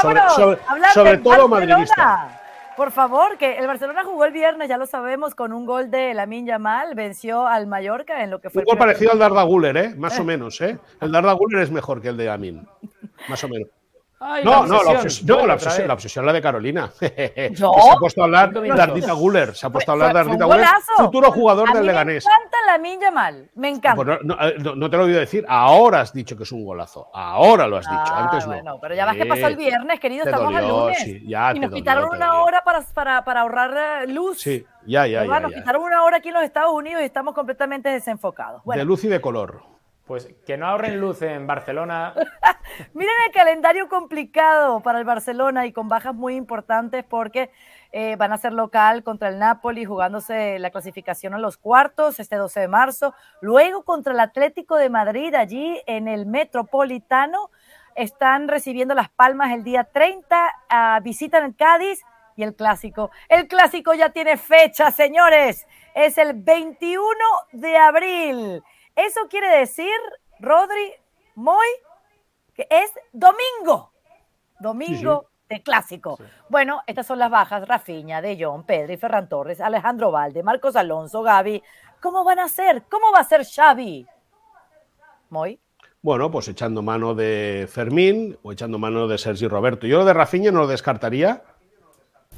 sobre, sobre, sobre todo madridista. Por favor, que el Barcelona jugó el viernes, ya lo sabemos, con un gol de Lamin Yamal, venció al Mallorca en lo que fue. Un parecido al Darda ¿eh? más o menos. ¿eh? El Darda es mejor que el de Lamin, más o menos no, la no, la obsesión, no, la obsesión, la de Carolina. se ha puesto a hablar de Ardita Guller. Se ha puesto a hablar de Ardita Guller, futuro jugador del Leganés. Me encanta la milla Mal, me pues encanta. Eh, no, te lo he oído decir, ahora has dicho que es un golazo. Ahora lo has dicho, ah, antes no. pero ya vas que pasó el viernes, querido, estamos en lunes. y nos quitaron una hora para, para, para, ahorrar eh, luz. Sí, ya, ya. ya, nos quitaron una hora aquí en los Estados Unidos y estamos completamente desenfocados. de luz y de color. Pues que no ahorren luz en Barcelona. Miren el calendario complicado para el Barcelona y con bajas muy importantes porque eh, van a ser local contra el Napoli jugándose la clasificación a los cuartos este 12 de marzo. Luego contra el Atlético de Madrid allí en el Metropolitano. Están recibiendo las palmas el día 30. Ah, visitan el Cádiz y el clásico. El clásico ya tiene fecha, señores. Es el 21 de abril eso quiere decir, Rodri, Moy, que es domingo. Domingo. de clásico. Bueno, estas son las bajas, Rafiña, De Jong, Pedri, Ferran Torres, Alejandro Valde, Marcos Alonso, Gaby. ¿Cómo van a ser? ¿Cómo va a ser Xavi? Moy? Bueno, pues echando mano de Fermín o echando mano de Sergi Roberto. Yo lo de Rafiña no lo descartaría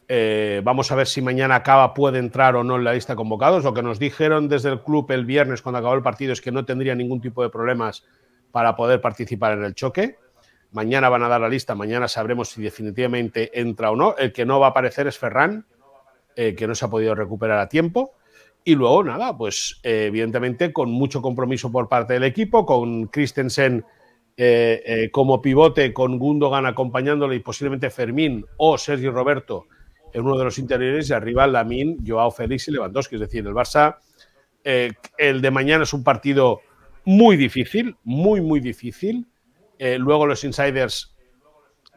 eh, vamos a ver si mañana acaba, puede entrar o no en la lista de convocados. Lo que nos dijeron desde el club el viernes cuando acabó el partido es que no tendría ningún tipo de problemas para poder participar en el choque. Mañana van a dar la lista, mañana sabremos si definitivamente entra o no. El que no va a aparecer es Ferran, eh, que no se ha podido recuperar a tiempo. Y luego, nada, pues eh, evidentemente con mucho compromiso por parte del equipo, con Christensen como pivote, con Gundogan acompañándole y posiblemente Fermín o Sergio Roberto en uno de los interiores y arriba Lamin, Joao Félix y Lewandowski. Es decir, el Barça, eh, el de mañana es un partido muy difícil, muy, muy difícil. Eh, luego los insiders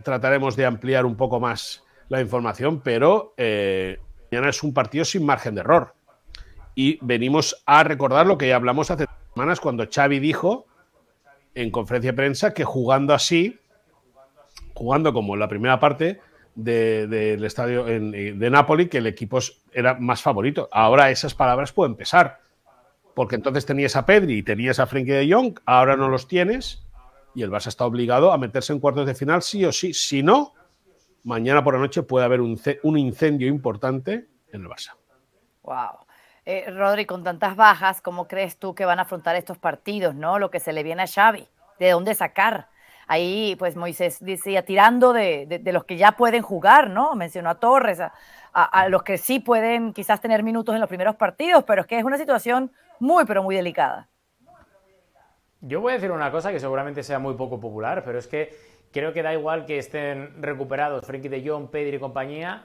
trataremos de ampliar un poco más la información, pero eh, mañana es un partido sin margen de error. Y venimos a recordar lo que ya hablamos hace semanas cuando Xavi dijo en conferencia de prensa que jugando así, jugando como la primera parte, del estadio eh, de Napoli que el equipo era más favorito. Ahora esas palabras pueden pesar, porque entonces tenías a Pedri y tenías a Frenkie de Jong, ahora no los tienes y el Barça está obligado a meterse en cuartos de final sí o sí. Si no, mañana por la noche puede haber un, incendio importante en el Barça. Wow. Eh, Rodri, con tantas bajas, ¿cómo crees tú que van a afrontar estos partidos, no? Lo que se le viene a Xavi, de dónde sacar Ahí, pues Moisés decía, tirando de, los que ya pueden jugar, ¿no? Mencionó a Torres, a, los que sí pueden quizás tener minutos en los primeros partidos, pero es que es una situación muy, pero muy delicada. Yo voy a decir una cosa que seguramente sea muy poco popular, pero es que creo que da igual que estén recuperados Frenkie de Jong, Pedri y compañía,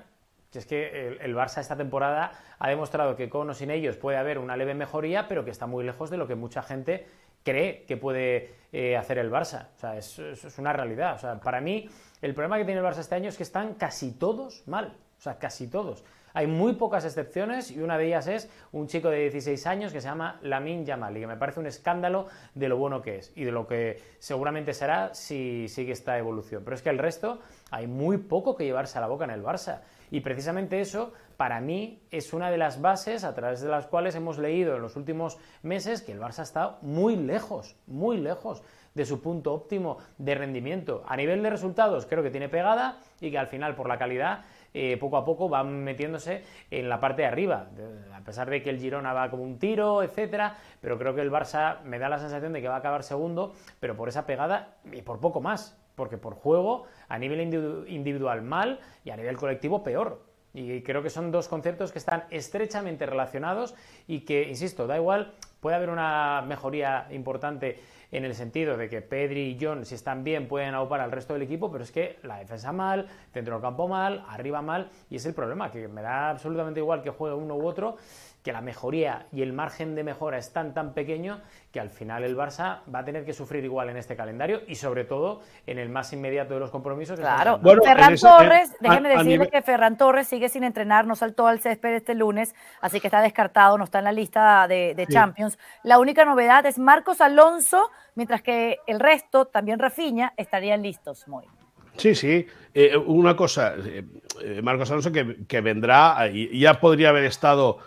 que es que el, el, Barça esta temporada ha demostrado que con o sin ellos puede haber una leve mejoría, pero que está muy lejos de lo que mucha gente cree que puede eh, hacer el Barça. O sea, es, es una realidad. O sea, para mí, el problema que tiene el Barça este año es que están casi todos mal. O sea, casi todos. Hay muy pocas excepciones y una de ellas es un chico de 16 años que se llama Lamin Yamal y que me parece un escándalo de lo bueno que es y de lo que seguramente será si sigue esta evolución. Pero es que el resto hay muy poco que llevarse a la boca en el Barça y precisamente eso para mí es una de las bases a través de las cuales hemos leído en los últimos meses que el Barça está muy lejos, muy lejos de su punto óptimo de rendimiento. A nivel de resultados creo que tiene pegada y que al final por la calidad eh, poco a poco va metiéndose en la parte de arriba. A pesar de que el Girona va como un tiro, etcétera, pero creo que el Barça me da la sensación de que va a acabar segundo, pero por esa pegada y por poco más, porque por juego, a nivel individual mal y a nivel colectivo peor. Y creo que son dos conceptos que están estrechamente relacionados y que, insisto, da igual, puede haber una mejoría importante en el sentido de que Pedri y John, si están bien, pueden aupar al resto del equipo, pero es que la defensa mal, dentro del campo mal, arriba mal, y es el problema, que me da absolutamente igual que juegue uno u otro, que la mejoría y el margen de mejora están tan pequeño que al final el Barça va a tener que sufrir igual en este calendario y sobre todo en el más inmediato de los compromisos. Claro, Ferran Torres, déjeme decirle que Ferran Torres sigue sin entrenar, no saltó al césped este lunes, así que está descartado, no está en la lista de, Champions. La única novedad es Marcos Alonso, mientras que el resto, también Rafinha, estarían listos, muy. Sí, sí. Eh, una cosa, eh, eh, Marcos Alonso que, que vendrá, ya podría haber estado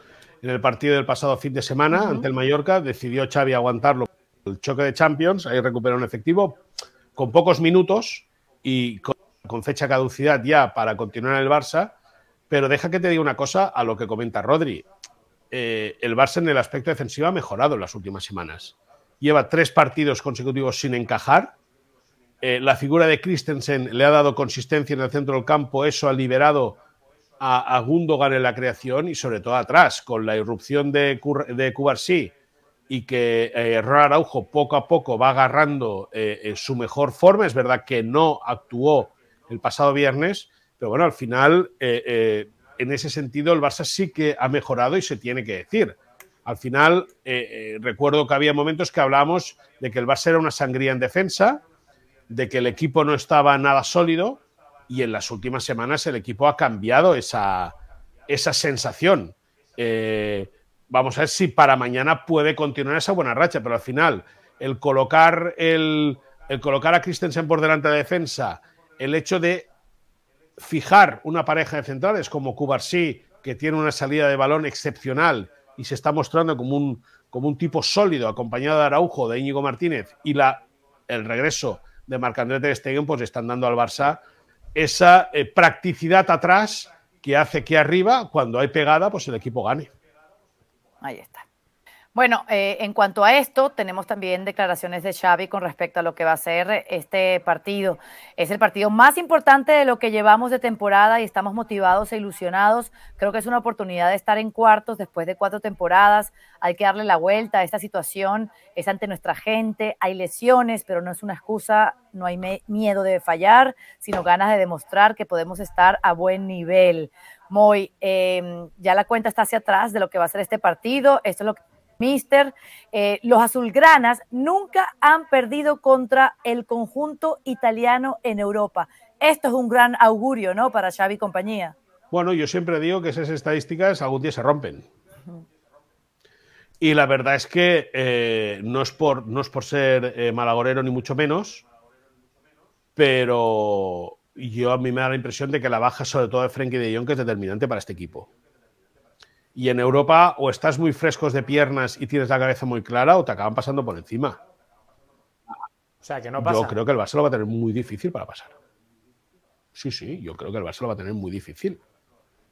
en el partido del pasado fin de semana ante el Mallorca, decidió Xavi aguantarlo. El choque de Champions, ahí recuperó un efectivo con pocos minutos y con, fecha caducidad ya para continuar en el Barça. Pero deja que te diga una cosa a lo que comenta Rodri. Eh, el Barça en el aspecto defensivo ha mejorado en las últimas semanas. Lleva tres partidos consecutivos sin encajar. Eh, la figura de Christensen le ha dado consistencia en el centro del campo, eso ha liberado a, Gundogan en la creación y sobre todo atrás, con la irrupción de, de Cubarsí y que eh, Araujo poco a poco va agarrando eh, eh, su mejor forma. Es verdad que no actuó el pasado viernes, pero bueno, al final, eh, en ese sentido, el Barça sí que ha mejorado y se tiene que decir. Al final, recuerdo que había momentos que hablábamos de que el Barça era una sangría en defensa, de que el equipo no estaba nada sólido, y en las últimas semanas el equipo ha cambiado esa, sensación. Eh, vamos a ver si para mañana puede continuar esa buena racha, pero al final el colocar, el, colocar a Christensen por delante de defensa, el hecho de fijar una pareja de centrales como Cubarsí, que tiene una salida de balón excepcional y se está mostrando como un, como un tipo sólido, acompañado de Araujo, de Íñigo Martínez, y la, el regreso de Marc-André Ter Stegen, pues están dando al Barça esa eh, practicidad atrás que hace que arriba, cuando hay pegada, pues el equipo gane. Ahí está. Bueno, eh, en cuanto a esto, tenemos también declaraciones de Xavi con respecto a lo que va a ser este partido. Es el partido más importante de lo que llevamos de temporada y estamos motivados e ilusionados. Creo que es una oportunidad de estar en cuartos después de cuatro temporadas. Hay que darle la vuelta a esta situación. Es ante nuestra gente. Hay lesiones, pero no es una excusa. No hay miedo de fallar, sino ganas de demostrar que podemos estar a buen nivel. Moy, em, ya la cuenta está hacia atrás de lo que va a ser este partido. Esto es lo que Mister, eh, los azulgranas nunca han perdido contra el conjunto italiano en Europa. Esto es un gran augurio, ¿no? Para Xavi y compañía. Bueno, yo siempre digo que esas estadísticas algún día se rompen. Y la verdad es que eh, no, es por, no es por ser eh, malagorero ni mucho menos, pero yo a mí me da la impresión de que la baja, sobre todo de Frenkie de Jong, que es determinante para este equipo. Y en Europa o estás muy frescos de piernas y tienes la cabeza muy clara o te acaban pasando por encima. O sea, que no pasa. Yo creo que el Barça lo va a tener muy difícil para pasar. Sí, sí, yo creo que el Barça lo va a tener muy difícil.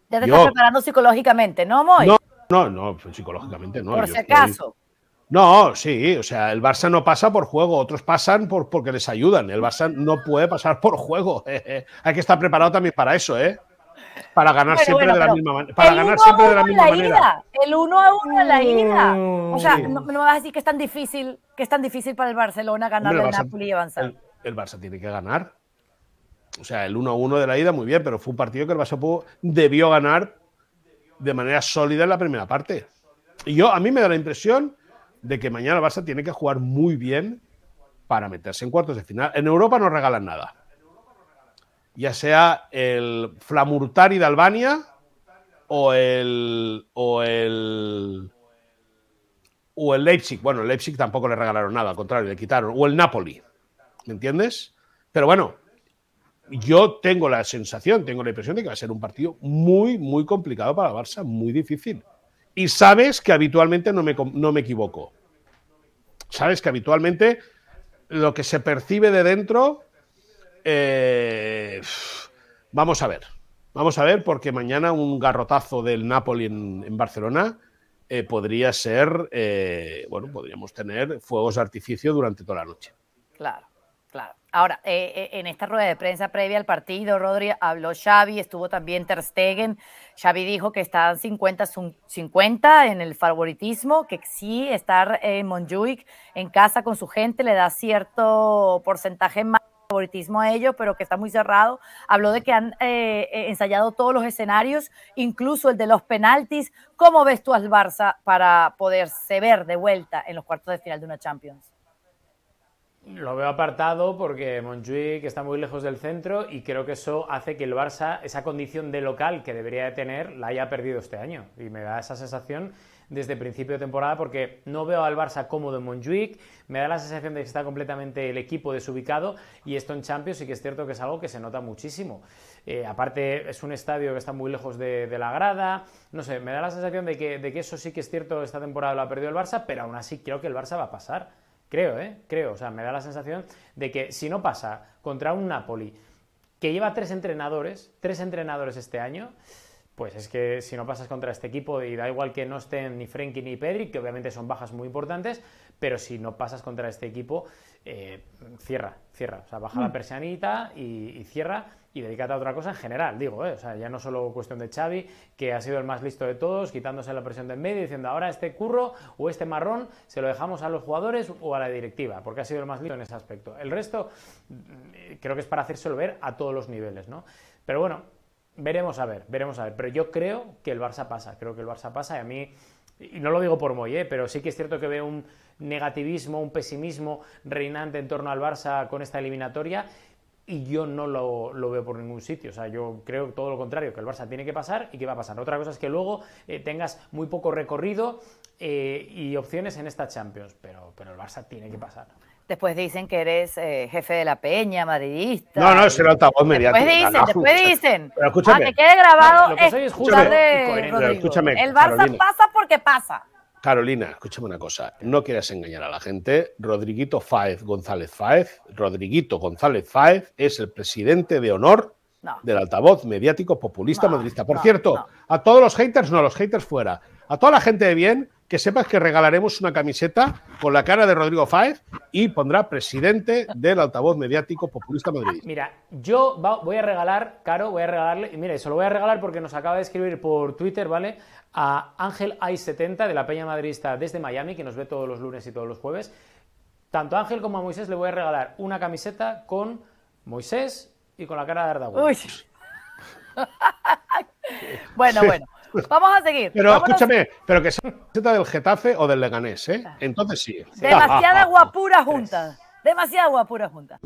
Ya te estás preparando psicológicamente, ¿no, Moy? No, no, pues psicológicamente no. Por si acaso. No, sí, o sea, el Barça no pasa por juego, otros pasan porque les ayudan. El Barça no puede pasar por juego. Hay que estar preparado también para eso, ¿eh? para ganar siempre de la misma manera. Para ganar siempre de la misma El 1 a 1 en la ida. O sea, mm. no, me vas a decir que es tan difícil, que es tan difícil para el Barcelona ganar al Napoli y avanzar. El, Barça tiene que ganar. O sea, el 1 a 1 de la ida muy bien, pero fue un partido que el Barça debió ganar de manera sólida en la primera parte. Y yo a mí me da la impresión de que mañana el Barça tiene que jugar muy bien para meterse en cuartos de final. En Europa no regalan nada ya sea el Flamurtari de Albania o el, o el o el Leipzig. Bueno, el Leipzig tampoco le regalaron nada, al contrario, le quitaron. O el Napoli. ¿Me entiendes? Pero bueno, yo tengo la sensación, tengo la impresión de que va a ser un partido muy, muy complicado para Barça, muy difícil. Y sabes que habitualmente no me, no me equivoco. Sabes que habitualmente lo que se percibe de dentro eh, vamos a ver. Vamos a ver, porque mañana un garrotazo del Napoli en, Barcelona eh, podría ser, eh, bueno, podríamos tener fuegos de artificio durante toda la noche. Claro, claro. Ahora, en esta rueda de prensa previa al partido, Rodri habló Xavi, estuvo también Ter Stegen. Xavi dijo que están 50-50 en el favoritismo, que sí, estar en Monjuic en casa con su gente le da cierto porcentaje más favoritismo a ellos, pero que está muy cerrado. Habló de que han eh, eh, ensayado todos los escenarios, incluso el de los penaltis. ¿Cómo ves tú al Barça para poderse ver de vuelta en los cuartos de final de una Champions? Lo veo apartado porque Montjuic está muy lejos del centro y creo que eso hace que el Barça, esa condición de local que debería de tener, la haya perdido este año. Y me da esa sensación desde principio de temporada porque no veo al Barça cómodo en Montjuic, me da la sensación de que está completamente el equipo desubicado y esto en Champions sí que es cierto que es algo que se nota muchísimo. Eh, aparte es un estadio que está muy lejos de, la grada, no sé, me da la sensación de que, de que eso sí que es cierto, esta temporada lo ha perdido el Barça, pero aún así creo que el Barça va a pasar. Creo, ¿eh? Creo, o sea, me da la sensación de que si no pasa contra un Napoli que lleva tres entrenadores, tres entrenadores este año, pues es que si no pasas contra este equipo, y da igual que no estén ni Frenkie ni Pedri, que obviamente son bajas muy importantes, pero si no pasas contra este equipo, eh, cierra, cierra. O sea, baja la mm. persianita y, cierra y dedícate a otra cosa en general, digo, eh. ya no solo cuestión de Xavi, que ha sido el más listo de todos, quitándose la presión del medio, diciendo ahora este curro o este marrón se lo dejamos a los jugadores o a la directiva, porque ha sido el más listo en ese aspecto. El resto mm, creo que es para hacérselo ver a todos los niveles, ¿no? Pero bueno, Veremos a ver, veremos a ver. Pero yo creo que el Barça pasa, creo que el Barça pasa y a mí, y no lo digo por Moy, eh, pero sí que es cierto que veo un negativismo, un pesimismo reinante en torno al Barça con esta eliminatoria y yo no lo, veo por ningún sitio. O sea, yo creo todo lo contrario, que el Barça tiene que pasar y que va a pasar. Otra cosa es que luego eh, tengas muy poco recorrido eh, y opciones en esta Champions, pero, pero el Barça tiene que pasar. Después dicen que eres eh, jefe de la peña, madridista. No, no, es el altavoz mediático. Después dicen, después dicen. Pero escúchame. Ah, que quede grabado. escúchame, El Barça pasa porque pasa. Carolina, escúchame una cosa. No quieras engañar a la gente. Rodriguito Fáez González Fáez, Rodriguito González Fáez es el presidente de honor del altavoz mediático populista madridista. Por cierto, a todos los haters, no, a los haters fuera. A toda la gente de bien, que sepas que regalaremos una camiseta con la cara de Rodrigo Fáez y pondrá presidente del altavoz mediático populista Madrid. Mira, yo voy a regalar, Caro, voy a regalarle, y mira, eso lo voy a regalar porque nos acaba de escribir por Twitter, ¿vale? A Ángel i 70 de la Peña Madridista desde Miami, que nos ve todos los lunes y todos los jueves. Tanto a Ángel como a Moisés le voy a regalar una camiseta con Moisés y con la cara de Arda bueno, bueno. Vamos a seguir. Pero escúchame, pero que sea del Getafe o del Leganés, ¿eh? Entonces sí. Demasiada ah, ah, ah. guapura juntas. Demasiada guapura juntas.